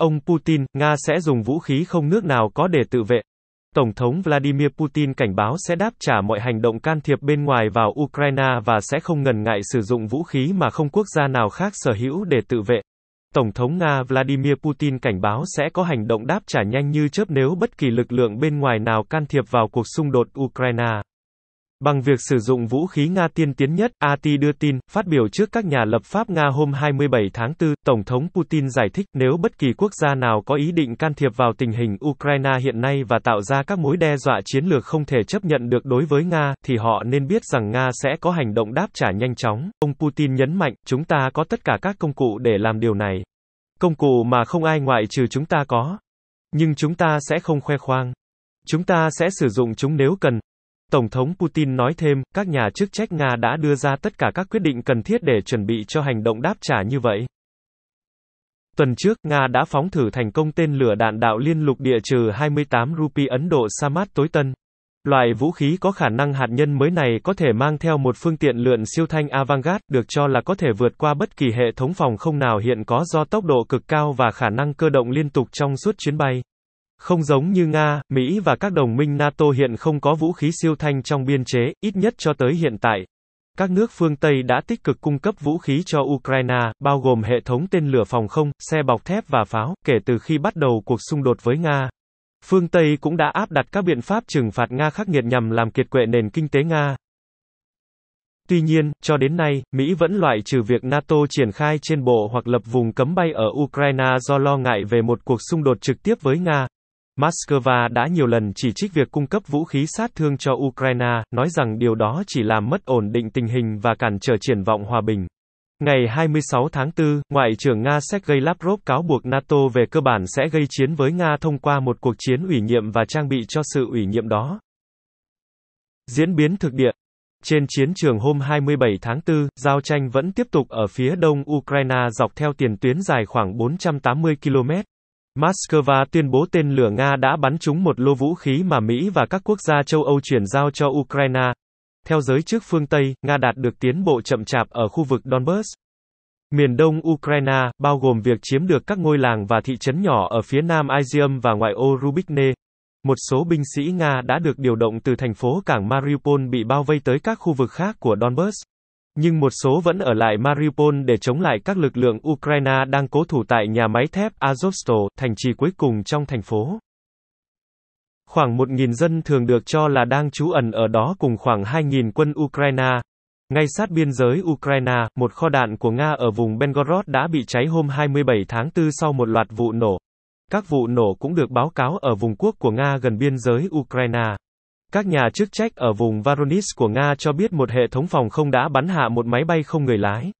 Ông Putin, Nga sẽ dùng vũ khí không nước nào có để tự vệ. Tổng thống Vladimir Putin cảnh báo sẽ đáp trả mọi hành động can thiệp bên ngoài vào Ukraine và sẽ không ngần ngại sử dụng vũ khí mà không quốc gia nào khác sở hữu để tự vệ. Tổng thống Nga Vladimir Putin cảnh báo sẽ có hành động đáp trả nhanh như chớp nếu bất kỳ lực lượng bên ngoài nào can thiệp vào cuộc xung đột Ukraine. Bằng việc sử dụng vũ khí Nga tiên tiến nhất, AT đưa tin, phát biểu trước các nhà lập pháp Nga hôm 27 tháng 4, Tổng thống Putin giải thích nếu bất kỳ quốc gia nào có ý định can thiệp vào tình hình Ukraine hiện nay và tạo ra các mối đe dọa chiến lược không thể chấp nhận được đối với Nga, thì họ nên biết rằng Nga sẽ có hành động đáp trả nhanh chóng. Ông Putin nhấn mạnh, chúng ta có tất cả các công cụ để làm điều này. Công cụ mà không ai ngoại trừ chúng ta có. Nhưng chúng ta sẽ không khoe khoang. Chúng ta sẽ sử dụng chúng nếu cần, Tổng thống Putin nói thêm, các nhà chức trách Nga đã đưa ra tất cả các quyết định cần thiết để chuẩn bị cho hành động đáp trả như vậy. Tuần trước, Nga đã phóng thử thành công tên lửa đạn đạo liên lục địa trừ 28 rupi Ấn Độ Samat tối tân. Loại vũ khí có khả năng hạt nhân mới này có thể mang theo một phương tiện lượn siêu thanh Avangard, được cho là có thể vượt qua bất kỳ hệ thống phòng không nào hiện có do tốc độ cực cao và khả năng cơ động liên tục trong suốt chuyến bay. Không giống như Nga, Mỹ và các đồng minh NATO hiện không có vũ khí siêu thanh trong biên chế, ít nhất cho tới hiện tại. Các nước phương Tây đã tích cực cung cấp vũ khí cho Ukraine, bao gồm hệ thống tên lửa phòng không, xe bọc thép và pháo, kể từ khi bắt đầu cuộc xung đột với Nga. Phương Tây cũng đã áp đặt các biện pháp trừng phạt Nga khắc nghiệt nhằm làm kiệt quệ nền kinh tế Nga. Tuy nhiên, cho đến nay, Mỹ vẫn loại trừ việc NATO triển khai trên bộ hoặc lập vùng cấm bay ở Ukraine do lo ngại về một cuộc xung đột trực tiếp với Nga, Moscow đã nhiều lần chỉ trích việc cung cấp vũ khí sát thương cho Ukraine, nói rằng điều đó chỉ làm mất ổn định tình hình và cản trở triển vọng hòa bình. Ngày 26 tháng 4, Ngoại trưởng Nga Sergei Lavrov cáo buộc NATO về cơ bản sẽ gây chiến với Nga thông qua một cuộc chiến ủy nhiệm và trang bị cho sự ủy nhiệm đó. Diễn biến thực địa Trên chiến trường hôm 27 tháng 4, giao tranh vẫn tiếp tục ở phía đông Ukraine dọc theo tiền tuyến dài khoảng 480 km. Moscow tuyên bố tên lửa Nga đã bắn trúng một lô vũ khí mà Mỹ và các quốc gia châu Âu chuyển giao cho Ukraine. Theo giới chức phương Tây, Nga đạt được tiến bộ chậm chạp ở khu vực Donbass. Miền đông Ukraine, bao gồm việc chiếm được các ngôi làng và thị trấn nhỏ ở phía nam Izium và ngoại ô Rubikne. Một số binh sĩ Nga đã được điều động từ thành phố cảng Mariupol bị bao vây tới các khu vực khác của Donbass nhưng một số vẫn ở lại Mariupol để chống lại các lực lượng Ukraine đang cố thủ tại nhà máy thép Azovstal, thành trì cuối cùng trong thành phố. Khoảng 1.000 dân thường được cho là đang trú ẩn ở đó cùng khoảng 2.000 quân Ukraine. Ngay sát biên giới Ukraine, một kho đạn của Nga ở vùng Belgorod đã bị cháy hôm 27 tháng 4 sau một loạt vụ nổ. Các vụ nổ cũng được báo cáo ở vùng quốc của Nga gần biên giới Ukraine. Các nhà chức trách ở vùng Voronezh của Nga cho biết một hệ thống phòng không đã bắn hạ một máy bay không người lái.